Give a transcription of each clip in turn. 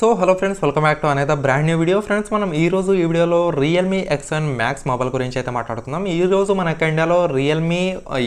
So hello friends welcome back to అనేది brand new video friends మనం ఈ రోజు ఈ వీడియోలో Realme X and Max mobile గురించి అయితే మాట్లాడుతున్నాం ఈ రోజు మన ఇండియాలో Realme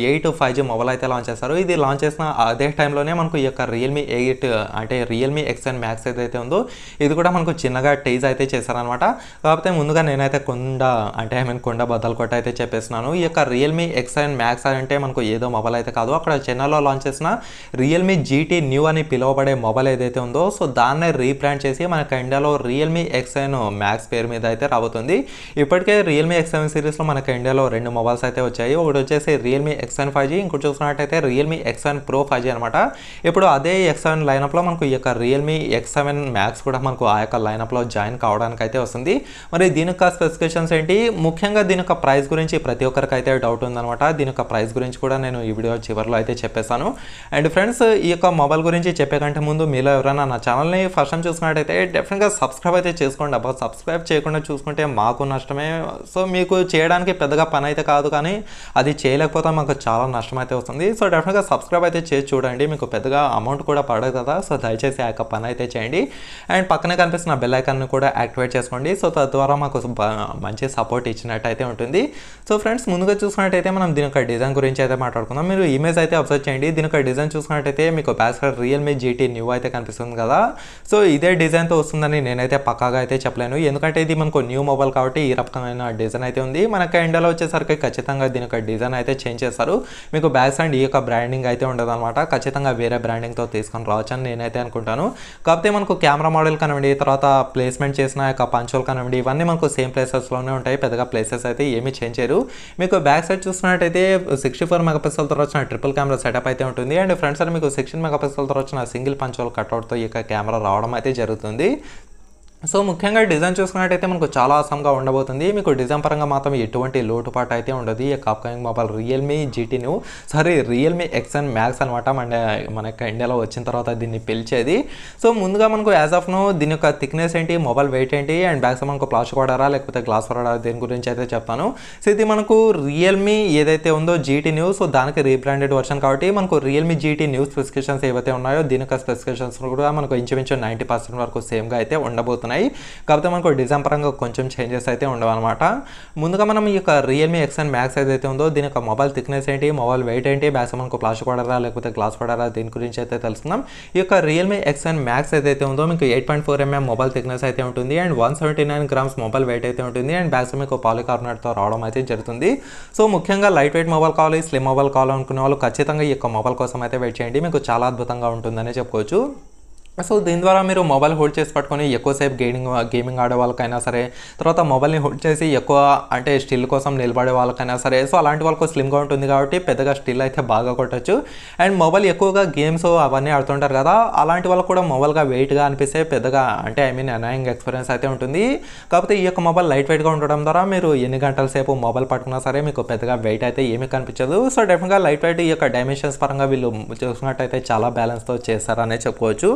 eight five G mobile అయితే లాంచ్ చేస్తారు ఇది లాంచ్ చేసిన అదే టైంలోనే మనకు ఈ యొక్క రియల్మీ ఎయిట్ అంటే రియల్మీ ఎక్స్ అండ్ మ్యాక్స్ ఏదైతే ఉందో ఇది కూడా మనకు చిన్నగా టేజ్ అయితే చేశారనమాట కాకపోతే ముందుగా నేనైతే కొండ అంటే ఐ మీన్ కొండ బద్దలు కొట్ట అయితే చెప్పేస్తున్నాను ఈ యొక్క రియల్మీ ఎక్స్ అండ్ మ్యాక్స్ అంటే మనకు ఏదో మొబైల్ అయితే కాదు అక్కడ చెన్నైలో లాంచ్ చేసిన రియల్మీ జీటీ న్యూ అని పిలువబడే మొబైల్ ఏదైతే ఉందో సో దాన్నే రీబ్రాండ్ డిఫరెంట్ చేసి మనకు ఇండియాలో రియల్మీ ఎక్స్ సెవెన్ మ్యాక్స్ పేరు మీద అయితే రాబోతుంది ఇప్పటికే రియల్మీ ఎక్స్ సెవెన్ సిరీస్లో మనకు ఇండియాలో రెండు మొబైల్స్ అయితే వచ్చాయి ఒకటి వచ్చేసి Realme X seven five G ఇంకోటి చూసుకున్నట్టయితే Realme X seven pro five G అనమాట ఇప్పుడు అదే ఎక్స్ సెవెన్ లైనప్లో మనకు ఈ యొక్క రియల్మీ ఎక్స్ సెవెన్ మ్యాక్స్ కూడా మనకు ఆ యొక్క లైనప్లో జాయిన్ కావడానికి అయితే వస్తుంది మరి దీని యొక్క స్పెసిఫికేషన్స్ ఏంటి ముఖ్యంగా దీని యొక్క ప్రైస్ గురించి ప్రతి ఒక్కరికి అయితే డౌట్ ఉందనమాట దీని యొక్క ప్రైస్ గురించి కూడా నేను ఈ వీడియో చివరిలో అయితే చెప్పేశాను అండ్ ఫ్రెండ్స్ ఈ యొక్క మొబైల్ గురించి చెప్పే కంటే ముందు మీలో ఎవరైనా నా ఛానల్ని ఫస్ట్ టైం చూసుకున్న చూస్తున్నట్టయితే డెఫినెట్గా సబ్స్క్రైబ్ అయితే చేసుకోండి అబ్బా సబ్స్క్రైబ్ చేయకుండా చూసుకుంటే మాకు నష్టమే సో మీకు చేయడానికి పెద్దగా పని అయితే కాదు కానీ అది చేయలేకపోతే మాకు చాలా నష్టం అయితే వస్తుంది సో డెఫినెట్గా సబ్స్క్రైబ్ అయితే చేసి చూడండి మీకు పెద్దగా అమౌంట్ కూడా పడదు కదా సో దయచేసి ఆ యొక్క పని అయితే చేయండి అండ్ పక్కనే కనిపిస్తున్న బెల్లైకాన్ని కూడా యాక్టివేట్ చేసుకోండి సో తద్వారా మాకు మంచి సపోర్ట్ ఇచ్చినట్టయితే ఉంటుంది సో ఫ్రెండ్స్ ముందుగా చూసుకున్నట్టయితే మనం దీని యొక్క డిజైన్ గురించి అయితే మాట్లాడుకుందాం మీరు ఇమేజ్ అయితే అబ్జర్వ్ చేయండి దీని యొక్క డిజైన్ చూసుకున్నట్టయితే మీకు బ్యాస్కర్ రియల్మీ జీటీ న్యూ అయితే కనిపిస్తుంది కదా సో ఇదే డిజైన్తో వస్తుందని నేనైతే పక్కాగా అయితే చెప్పలేను ఎందుకంటే ఇది మనకు న్యూ మొబైల్ కాబట్టి ఈ రకమైన డిజైన్ అయితే ఉంది మనకు ఎండలో వచ్చేసరికి ఖచ్చితంగా దీనికి డిజైన్ అయితే చేంజ్ చేస్తారు మీకు బ్యాక్ సైడ్ ఈ యొక్క బ్రాండింగ్ అయితే ఉండదు అనమాట ఖచ్చితంగా వేరే బ్రాండింగ్తో తీసుకొని రావచ్చు అని నేనైతే అనుకుంటాను కాకపోతే మనకు కెమెరా మోడల్ కనివ్వండి తర్వాత ప్లేస్మెంట్ చేసిన యొక్క పంచులు కనివ్వండి ఇవన్నీ మనకు సేమ్ ప్లేసెస్లోనే ఉంటాయి పెద్దగా ప్లేసెస్ అయితే ఏమీ చేంజ్ చేయరు మీకు బ్యాక్ సైడ్ చూసినట్టయితే సిక్స్టీ ఫోర్ మెగాపిక్సెల్తో వచ్చిన ట్రిపుల్ కెమెరా సెటప్ అయితే ఉంటుంది అండ్ ఫ్రంట్ సైడ్ మీకు సిక్స్టీన్ మెగాపిక్సెల్తో వచ్చిన సింగిల్ పంచుల కట్అవుట్తో ఈ యొక్క కెమెరా రావడం అయితే జరుగుతుంది quero entender. సో ముఖ్యంగా డిజైన్ చూసుకున్నట్టయితే మనకు చాలా అసంగా ఉండబోతుంది మీకు డిజైన్ పరంగా మాత్రం ఎటువంటి లోటుపాటు అయితే ఉండదు ఈ upcoming mobile Realme new sorry Realme ఎక్స్ఎన్ మ్యాక్స్ అనమాట మన మనకి ఇండియాలో వచ్చిన తర్వాత దీన్ని పిలిచేది సో ముందుగా మనకు యాజ్ ఆఫ్ నో దీని యొక్క థిక్నెస్ ఏంటి మొబైల్ వెయిట్ ఏంటి అండ్ బ్యాక్స్ మనకు ప్లాస్టిక్ వాడారా లేకపోతే గ్లాస్ వాడారా దీని గురించి అయితే చెప్తాను సో ఇది మనకు రియల్మీ ఏదైతే ఉందో జీటీ న్యూస్ సో దానికి రీబ్రాండెడ్ వర్షన్ కాబట్టి మనకు రియల్మీ జీటీ న్యూస్ స్పెసిఫికేషన్స్ ఏవైతే ఉన్నాయో దీని యొక్క స్పెసిఫికేషన్స్ కూడా మనకు ఇంచుమించు నైంటీ పర్సెంట్ వరకు సేమ్గా అయితే ఉండబోతుంది వస్తున్నాయి కాకపోతే మనకు డిజైన్ పరంగా కొంచెం చేంజెస్ అయితే ఉండవన్నమాట ముందుగా మనం ఈ యొక్క రియల్మీ ఎక్స్ అండ్ మ్యాక్స్ ఏదైతే ఉందో దీని యొక్క మొబైల్ థిక్నెస్ ఏంటి మొబైల్ వెయిట్ ఏంటి మ్యాక్స్ మనకు ప్లాస్టిక్ పడరా లేకపోతే గ్లాస్ పడరా దీని గురించి అయితే తెలుసుకుందాం ఈ యొక్క రియల్మీ ఎక్స్ అండ్ మ్యాక్స్ ఏదైతే ఉందో మీకు eight point four mm mobile thickness అయితే ఉంటుంది and one seventy nine grams mobile weight అయితే ఉంటుంది అండ్ బ్యాగ్స్ మీకు పాలికార్బోనేట్తో రావడం అయితే జరుగుతుంది సో ముఖ్యంగా లైట్ వెయిట్ మొబైల్ కావాలి స్లిమ్ మొబైల్ కావాలనుకునే వాళ్ళు ఖచ్చితంగా ఈ యొక్క మొబైల్ కోసం అయితే వెయిట్ చేయండి మీకు చాలా అద్భుతంగా ఉంటుందనే చెప్పుకోవచ్చు సో దీని ద్వారా మీరు మొబైల్ హోల్డ్ చేసి పట్టుకొని ఎక్కువసేపు గేమింగ్ గేమింగ్ ఆడే వాళ్ళకైనా సరే తర్వాత మొబైల్ని హోల్డ్ చేసి ఎక్కువ అంటే స్టిల్ కోసం నిలబడే వాళ్ళకైనా సరే సో అలాంటి వాళ్ళకు స్లిమ్గా ఉంటుంది కాబట్టి పెద్దగా స్టిల్ అయితే బాగా కొట్టచ్చు అండ్ మొబైల్ ఎక్కువగా గేమ్స్ అవన్నీ ఆడుతుంటారు కదా అలాంటి వాళ్ళకు కూడా మొబైల్గా వెయిట్గా అనిపిస్తే పెద్దగా అంటే ఐ మీన్ అనాయింగ్ ఎక్స్పీరియన్స్ అయితే ఉంటుంది కాకపోతే ఈ యొక్క మొబైల్ లైట్ వెయిట్గా ఉండడం ద్వారా మీరు ఎన్ని గంటల సేపు మొబైల్ పట్టుకున్నా సరే మీకు పెద్దగా వెయిట్ అయితే ఏమీ కనిపించదు సో డెఫినెట్గా లైట్ వెయిట్ ఈ యొక్క డైమెన్షన్స్ పరంగా వీళ్ళు చూసుకున్నట్టయితే చాలా బ్యాలెన్స్తో చేస్తారనే చెప్పుకోవచ్చు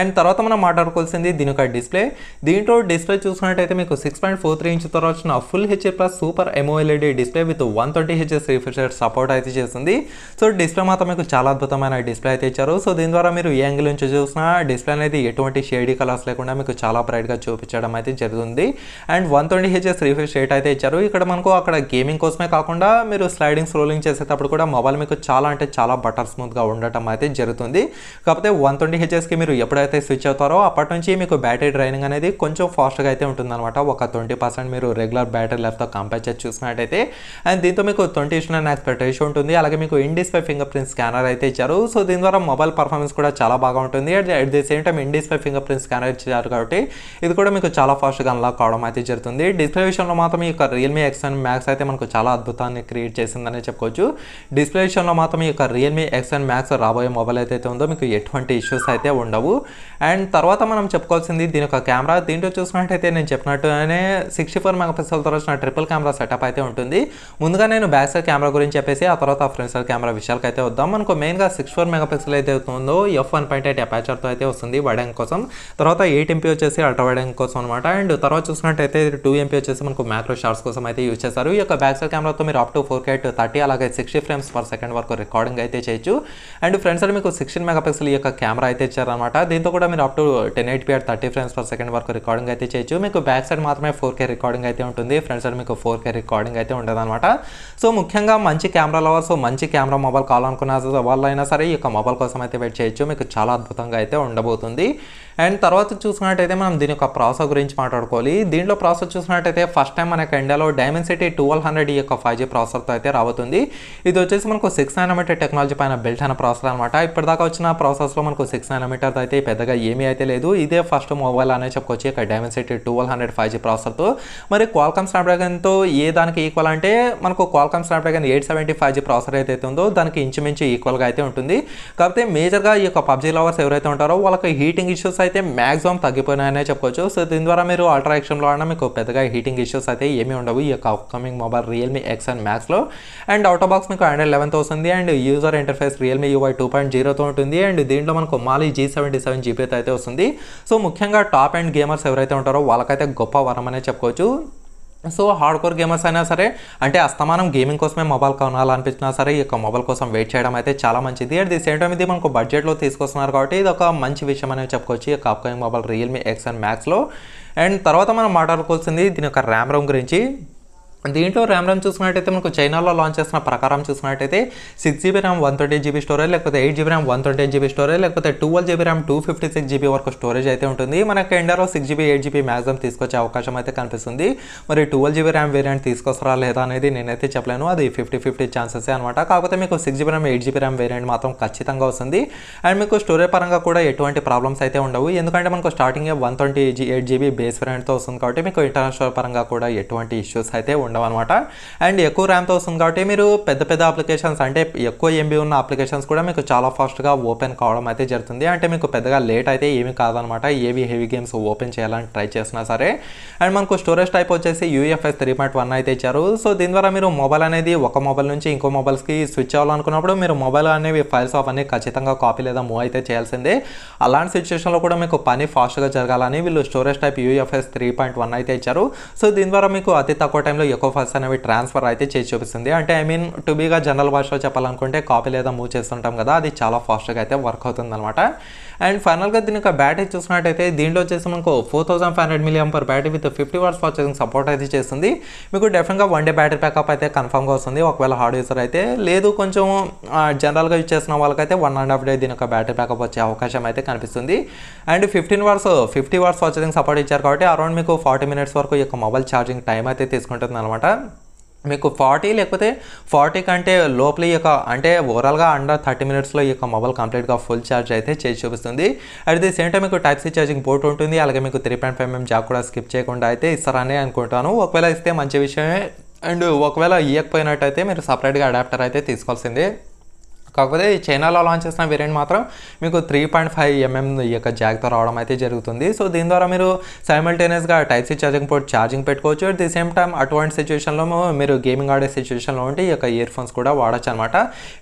అండ్ తర్వాత మనం మాట్లాడుకోవాల్సింది దీని యొక్క డిస్ప్లే దీంట్లో డిస్ప్లే చూసుకున్నట్టయితే మీకు six point four three inch తర్వాత వచ్చిన full HD plus super MOLED display with one twenty హెచ్ఎస్ రిఫ్రెషర్ సపోర్ట్ అయితే చేస్తుంది సో డిస్ప్లే మాత్రం మీకు చాలా అద్భుతమైన డిస్ప్లే అయితే ఇచ్చారు సో దీని ద్వారా మీరు ఏ యాంగిల్ నుంచి చూసినా డిస్ప్లే అనేది ఎటువంటి షేడీ కలర్స్ లేకుండా మీకు చాలా బ్రైట్గా చూపించడం అయితే జరుగుతుంది అండ్ వన్ ట్వంటీ హెచ్ఎస్ రిఫ్రెష్ రేట్ అయితే ఇచ్చారు ఇక్కడ మనకు అక్కడ గేమింగ్ కోసమే కాకుండా మీరు స్లైడింగ్ స్క్రోలింగ్ చేసేటప్పుడు కూడా మొబైల్ మీకు చాలా అంటే చాలా బటర్ స్మూత్గా ఉండటం అయితే జరుగుతుంది కాకపోతే వన్ ట్వంటీ హెచ్ఎస్కి మీరు ఎప్పుడైతే స్విచ్ అవుతారో అప్పటి నుంచి మీకు బ్యాటరీ డ్రైనింగ్ అనేది కొంచెం ఫాస్ట్గా అయితే ఉంటుందన్నమాట ఒక ట్వంటీ పర్సెంట్ మీరు రెగ్యులర్ బ్యాటరీ లైఫ్తో కంపేర్ చేసి చూసినట్టయితే అండ్ దీంతో మీకు ట్వంటీ ఇష్టం ఎక్స్పెక్ట్ రేషియో ఉంటుంది అలాగే మీకు in display fingerprint scanner అయితే ఇచ్చారు సో దీని ద్వారా మొబైల్ పర్ఫార్మెన్స్ కూడా చాలా బాగా ఉంటుంది and at the same time in display fingerprint scanner ఇచ్చారు కాబట్టి ఇది కూడా మీకు చాలా ఫాస్ట్గా అన్లాక్ అవడం అయితే జరుగుతుంది డిస్ప్లే విషయంలో మాత్రం ఈ యొక్క రియల్మీ ఎక్స్ అండ్ మ్యాక్స్ అయితే మనకు చాలా అద్భుతాన్ని క్రియేట్ చేసిందనే చెప్పుకోవచ్చు డిస్ప్లే విషయంలో మాత్రం ఈ యొక్క రియల్మీ ఎక్స్ అండ్ మ్యాక్స్ రాబోయే మొబైల్ అయితే ఉందో మీకు ఎటువంటి ఇష్యూస్ అయితే ఉండవు బాబు అండ్ తర్వాత మనం చెప్పుకోవాల్సింది దీని యొక్క కెమెరా దీంట్లో చూసుకున్నట్టయితే నేను చెప్పినట్టుగానే సిక్స్టీ ఫోర్ మెగా పిక్సెల్తో వచ్చిన ట్రిపుల్ కెమెరా సెటప్ అయితే ఉంటుంది ముందుగా నేను బ్యాక్ సైడ్ కెమెరా గురించి చెప్పేసి ఆ తర్వాత ఫ్రంట్ సైడ్ కెమెరా విషయాలకు అయితే వద్దాం మనకు మెయిన్గా సిక్స్ ఫోర్ మెగా పిక్సెల్ అయితే అవుతుందో ఎఫ్ వన్ పాయింట్ ఎయిట్ అపాచర్తో అయితే వస్తుంది వైడ్ కోసం తర్వాత ఎయిట్ ఎంపీ వచ్చేసి అల్ట్రా వైడ్ కోసం అనమాట అండ్ తర్వాత చూసినట్టయితే టూ ఎంపీ వచ్చేసి మనకు మ్యాక్రో షార్ట్స్ కోసం అయితే యూజ్ చేస్తారు ఈ యొక్క బ్యాక్ సైడ్ కెమెరాతో మీరు up to four K thirty అలాగే సిక్స్టీ ఫ్రేమ్స్ పర్ సెకండ్ వరకు రికార్డింగ్ అయితే చేయొచ్చు అండ్ ఫ్రెండ్స్ మీకు సిక్స్టీన్ మెగా పిక్సెల్ ఈ యొక్క కెమెరా అయితే ఇచ్చారనమాట అనమాట దీంతో కూడా మీరు up to ten eight p thirty frames per second వరకు రికార్డింగ్ అయితే చేయొచ్చు మీకు బ్యాక్ సైడ్ మాత్రమే ఫోర్ కే రికార్డింగ్ అయితే ఉంటుంది ఫ్రంట్ సైడ్ మీకు ఫోర్ కే రికార్డింగ్ అయితే ఉండదు అనమాట సో ముఖ్యంగా మంచి కెమెరా లవర్స్ మంచి కెమెరా మొబైల్ కావాలనుకున్న వాళ్ళైనా సరే ఈ యొక్క మొబైల్ కోసం అయితే వెయిట్ చేయొచ్చు మీకు చాలా అద్భుతంగా అయితే ఉండబోతుంది అండ్ తర్వాత చూసినట్టయితే మనం దీని యొక్క ప్రాసెస్ గురించి మాట్లాడుకోవాలి దీంట్లో ప్రాసెస్ చూసినట్టయితే ఫస్ట్ టైం మనకి ఇండియాలో డైమెన్సిటీ ట్వెల్వ్ హండ్రెడ్ ఈ యొక్క ఫైవ్ జీ ప్రాసెసర్తో అయితే రాబోతుంది ఇది వచ్చేసి మనకు సిక్స్ నైనమీటర్ టెక్నాలజీ పైన బిల్ట్ అయిన ప్రాసెసర్ అనమాట ఇప్పటిదాకా వచ్చిన ప్రాసెస్లో మనకు సిక్స్ నానోమీటర్ అయితే పెద్దగా ఏమీ అయితే లేదు ఇదే ఫస్ట్ మొబైల్ అనే చెప్పుకోవచ్చు ఇక city twelve hundred five G ప్రాసెసర్తో మరి క్వాల్కమ్ స్నాప్డ్రాగన్తో ఏ దానికి ఈక్వల్ అంటే మనకు Qualcomm Snapdragon eight seventy five G processor అయితే ఉందో దానికి ఇంచుమించు ఈక్వల్గా అయితే ఉంటుంది కాకపోతే మేజర్గా ఈ యొక్క పబ్జీ లవర్స్ ఎవరైతే ఉంటారో వాళ్ళకి హీటింగ్ ఇష్యూస్ అయితే మ్యాక్సిమం తగ్గిపోయినాయనే చెప్పుకోవచ్చు సో దీని ద్వారా మీరు అల్ట్రా ఎక్స్ట్రీమ్లో అయినా మీకు పెద్దగా హీటింగ్ ఇష్యూస్ అయితే ఏమీ ఉండవు ఈ యొక్క upcoming mobile Realme X and మ్యాక్స్లో అండ్ అవుట్ బాక్స్ మీకు అండ్రాయిడ్ లెవెన్ వస్తుంది and user interface Realme UI two point జీరోతో ఉంటుంది అండ్ దీంట్లో మనకు Mali G seventy seven GB అయితే వస్తుంది సో ముఖ్యంగా టాప్ అండ్ గేమర్స్ ఎవరైతే ఉంటారో వాళ్ళకైతే గొప్ప వరం అనే చెప్పుకోవచ్చు సో హార్డ్ కోర్ గేమర్స్ అయినా సరే అంటే అస్తమానం గేమింగ్ కోసమే మొబైల్ కొనాలనిపించినా సరే ఈ యొక్క మొబైల్ కోసం వెయిట్ చేయడం అయితే చాలా మంచిది అండ్ ది సేమ్ టైం ఇది మనకు బడ్జెట్లో తీసుకొస్తున్నారు కాబట్టి ఇది ఒక మంచి విషయం అనేది చెప్పుకోవచ్చు ఈ upcoming mobile Realme X and మ్యాక్స్లో అండ్ తర్వాత మనం మాట్లాడుకోవాల్సింది దీని యొక్క ర్యామ్ రోమ్ గురించి దీంట్లో ర్యామ్ ర్యామ్ చూసుకున్నట్టయితే మనకు చైనాలో లాంచ్ చేసిన ప్రకారం చూసుకున్నట్టయితే six GB RAM one thirty GB storage లేకపోతే eight GB RAM one twenty GB storage లేకపోతే twelve GB RAM two fifty six GB వరకు స్టోరేజ్ అయితే ఉంటుంది మనకి ఇండియాలో six GB eight GB maximum తీసుకొచ్చే అవకాశం అయితే కనిపిస్తుంది మరి ట్వెల్వ్ జీబీ ర్యామ్ వేరియంట్ తీసుకొస్తారా లేదా అనేది నేనైతే చెప్పలేను అది ఫిఫ్టీ ఫిఫ్టీ ఛాన్సెస్ అనమాట కాకపోతే మీకు six GB RAM eight GB RAM variant మాత్రం ఖచ్చితంగా వస్తుంది అండ్ మీకు స్టోరేజ్ పరంగా కూడా ఎటువంటి ప్రాబ్లమ్స్ అయితే ఉండవు ఎందుకంటే మనకు starting one twenty eight GB base వేరియంట్తో వస్తుంది కాబట్టి మీకు ఇంటర్నేషనల్ పరంగా కూడా ఎటువంటి ఇష్యూస్ అయితే ఉండవు ఉండవు అనమాట అండ్ ఎక్కువ ర్యామ్తో వస్తుంది కాబట్టి మీరు పెద్ద పెద్ద అప్లికేషన్స్ అంటే ఎక్కువ ఎంబీ ఉన్న అప్లికేషన్స్ కూడా మీకు చాలా ఫాస్ట్గా ఓపెన్ కావడం అయితే జరుగుతుంది అంటే మీకు పెద్దగా లేట్ అయితే ఏమి కాదనమాట ఏవి హెవీ గేమ్స్ ఓపెన్ చేయాలని ట్రై చేసినా సరే అండ్ మనకు స్టోరేజ్ టైప్ వచ్చేసి యూఎఫ్ఎస్ త్రీ పాయింట్ వన్ అయితే ఇచ్చారు సో దీని ద్వారా మీరు మొబైల్ అనేది ఒక మొబైల్ నుంచి ఇంకో మొబైల్స్కి స్విచ్ అవ్వాలనుకున్నప్పుడు మీరు మొబైల్ అనేవి ఫైల్స్ అవన్నీ ఖచ్చితంగా కాపీ లేదా మూవ్ అయితే చేయాల్సిందే అలాంటి సిచ్యువేషన్లో కూడా మీకు పని ఫాస్ట్గా జరగాలని వీళ్ళు storage type UFS three point one అయితే ఇచ్చారు సో దీని ద్వారా మీకు అతి తక్కువ టైంలో ఎక్కువ ఎక్కువ ఫైల్స్ అనేవి ట్రాన్స్ఫర్ అయితే చేసి చూపిస్తుంది అంటే ఐ మీన్ టు బీగా జనరల్ భాషలో చెప్పాలనుకుంటే కాపీ లేదా మూవ్ చేస్తుంటాం కదా అది చాలా ఫాస్ట్గా అయితే వర్క్ అవుతుందన్నమాట అండ్ ఫైనల్గా దీని యొక్క బ్యాటరీ చూసినట్టయితే దీంట్లో వచ్చేసి మనకు four thousand five hundred milliamp per battery with fifty watts వచ్చేసి సపోర్ట్ అయితే చేస్తుంది మీకు డెఫినెట్గా వన్ డే బ్యాటరీ బ్యాకప్ అయితే కన్ఫర్మ్గా వస్తుంది ఒకవేళ హార్డ్ యూసర్ అయితే లేదు కొంచెం జనరల్గా యూజ్ చేసిన వాళ్ళకైతే వన్ అండ్ హాఫ్ డే దీని యొక్క బ్యాటరీ బ్యాకప్ వచ్చే అవకాశం అయితే కనిపిస్తుంది and fifteen watts fifty watts వచ్చేసి సపోర్ట్ ఇచ్చారు కాబట్టి అరౌండ్ మీకు ఫార్టీ మినిట్స్ వరకు ఈ యొక్క మొబైల్ ఛార్జింగ్ టైం అయితే తీసుకుంటుంది అనమాట మీకు ఫార్టీ లేకపోతే ఫార్టీ కంటే లోపల ఈ యొక్క అంటే ఓవరాల్గా అండర్ థర్టీ మినిట్స్లో ఈ యొక్క మొబైల్ కంప్లీట్గా ఫుల్ ఛార్జ్ అయితే చేసి చూపిస్తుంది అట్ ది సేమ్ టైం మీకు టైప్ సి ఛార్జింగ్ పోర్ట్ ఉంటుంది అలాగే మీకు three point five mm jack కూడా స్కిప్ చేయకుండా అయితే ఇస్తారని అనుకుంటాను ఒకవేళ ఇస్తే మంచి విషయమే అండ్ ఒకవేళ ఇవ్వకపోయినట్టయితే మీరు సపరేట్గా అడాప్టర్ అయితే తీసుకోవాల్సిందే కాకపోతే చైనాలో లాంచ్ చేసిన వేరియంట్ మాత్రం మీకు త్రీ పాయింట్ ఫైవ్ ఎంఎం ఈ యొక్క జాక్తో రావడం అయితే జరుగుతుంది సో దీని ద్వారా మీరు సైమల్టేనియస్గా type C charging port charging పెట్టుకోవచ్చు అట్ ది సేమ్ టైం అటువంటి సిచ్యువేషన్లో మీరు గేమింగ్ ఆడే సిచ్యువేషన్లో ఉంటే ఈ యొక్క ఇయర్ ఫోన్స్ కూడా వాడచ్చు అనమాట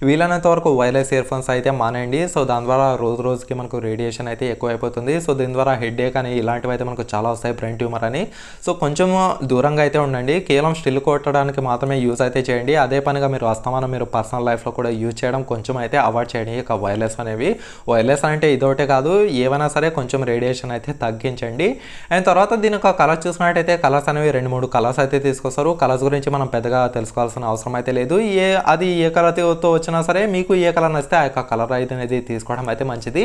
వీలైనంత వరకు వైర్లెస్ ఇయర్ ఫోన్స్ అయితే మానేయండి సో దాని ద్వారా రోజు రోజుకి మనకు రేడియేషన్ అయితే ఎక్కువైపోతుంది సో దీని ద్వారా హెడ్ ఏక్ అని ఇలాంటివి అయితే మనకు చాలా వస్తాయి బ్రెయిన్ ట్యూమర్ అని సో కొంచెం దూరంగా అయితే ఉండండి కేవలం స్టిల్ కొట్టడానికి మాత్రమే యూజ్ అయితే చేయండి అదే పనిగా మీరు వస్తామని మీరు పర్సనల్ లైఫ్లో కూడా యూజ్ చేయడం కొంచెం కొంచెం అయితే అవాయిడ్ చేయండి ఇక వైర్లెస్ అనేవి వైర్లెస్ అంటే ఇదొకటే కాదు ఏమైనా సరే కొంచెం రేడియేషన్ అయితే తగ్గించండి అండ్ తర్వాత దీని యొక్క కలర్స్ చూసినట్టయితే కలర్స్ అనేవి రెండు మూడు కలర్స్ అయితే తీసుకొస్తారు కలర్స్ గురించి మనం పెద్దగా తెలుసుకోవాల్సిన అవసరం అయితే లేదు ఏ అది ఏ కలర్తో వచ్చినా సరే మీకు ఏ కలర్ నచ్చితే ఆ యొక్క కలర్ అయితే అనేది తీసుకోవడం అయితే మంచిది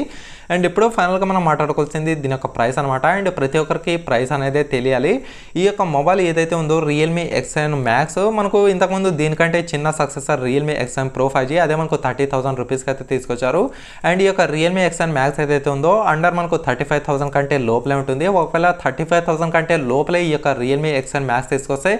అండ్ ఇప్పుడు ఫైనల్గా మనం మాట్లాడుకోవాల్సింది దీని యొక్క ప్రైస్ అనమాట అండ్ ప్రతి ఒక్కరికి ప్రైస్ అనేది తెలియాలి ఈ యొక్క మొబైల్ ఏదైతే ఉందో రియల్మీ ఎక్స్ఎన్ మ్యాక్స్ మనకు ఇంతకుముందు దీనికంటే చిన్న సక్సెస్ రియల్మీ ఎక్స్ఎన్ ప్రో ఫైవ్ జీ అదే మనకు థర్టీ థౌసండ్ రూపీస్కి అయితే తీసుకొచ్చారు అండ్ ఈ యొక్క రియల్మీ ఎక్స్ అండ్ మ్యాక్స్ ఏదైతే ఉందో అండర్ మనకు థర్టీ ఫైవ్ థౌసండ్ కంటే లోపలే ఉంటుంది ఒకవేళ థర్టీ ఫైవ్ థౌసండ్ కంటే లోపలే ఈ యొక్క రియల్మీ ఎక్స్ అండ్ మ్యాక్స్ తీసుకొస్తే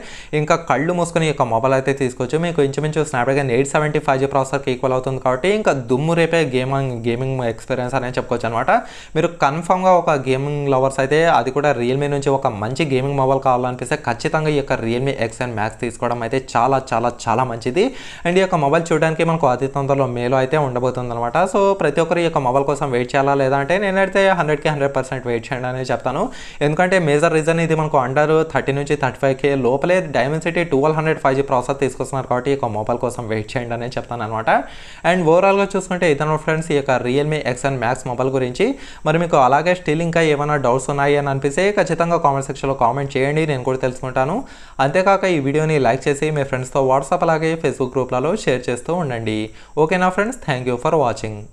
ఇంకా కళ్ళు మూసుకుని ఈ యొక్క మొబైల్ అయితే తీసుకోవచ్చు మీకు ఇంచుమించు Snapdragon eight seventy five G ప్రాసెసర్కి ఈక్వల్ అవుతుంది కాబట్టి ఇంకా దుమ్ము రేపే గేమింగ్ గేమింగ్ ఎక్స్పీరియన్స్ అనేది చెప్పుకోవచ్చు అనమాట మీరు కన్ఫామ్గా ఒక గేమింగ్ లవర్స్ అయితే అది కూడా రియల్మీ నుంచి ఒక మంచి గేమింగ్ మొబైల్ కావాలనిపిస్తే ఖచ్చితంగా ఈ యొక్క రియల్మీ ఎక్స్ అండ్ మ్యాక్స్ తీసుకోవడం అయితే చాలా చాలా చాలా మంచిది అండ్ ఈ యొక్క మొబైల్ చూడడానికి మనకు అతి తొందరలో మేలో అయితే ఉండబోతుంది అనమాట సో ప్రతి ఒక్కరు ఈ యొక్క మొబైల్ కోసం వెయిట్ చేయాలా లేదా అంటే నేనైతే హండ్రెడ్కి హండ్రెడ్ పర్సెంట్ వెయిట్ చేయండి అనేది చెప్తాను ఎందుకంటే మేజర్ రీజన్ ఇది మనకు అండర్ థర్టీ నుంచి థర్టీ ఫైవ్ కే లోపలే Dimensity twelve hundred five G process తీసుకొస్తున్నారు కాబట్టి ఈ మొబైల్ కోసం వెయిట్ చేయండి అనేది చెప్తాను అనమాట అండ్ ఓవరాల్గా చూసుకుంటే ఇతను ఫ్రెండ్స్ ఈ యొక్క Realme X and Max mobile గురించి మరి మీకు అలాగే స్టిల్ ఇంకా ఏమైనా డౌట్స్ ఉన్నాయి అని అనిపిస్తే ఖచ్చితంగా కామెంట్ సెక్షన్లో కామెంట్ చేయండి నేను కూడా తెలుసుకుంటాను అంతేకాక ఈ వీడియోని లైక్ చేసి మీ ఫ్రెండ్స్తో వాట్సాప్ అలాగే ఫేస్బుక్ గ్రూప్లలో షేర్ చేస్తూ ఉండండి ఓకేనా friends thank you for watching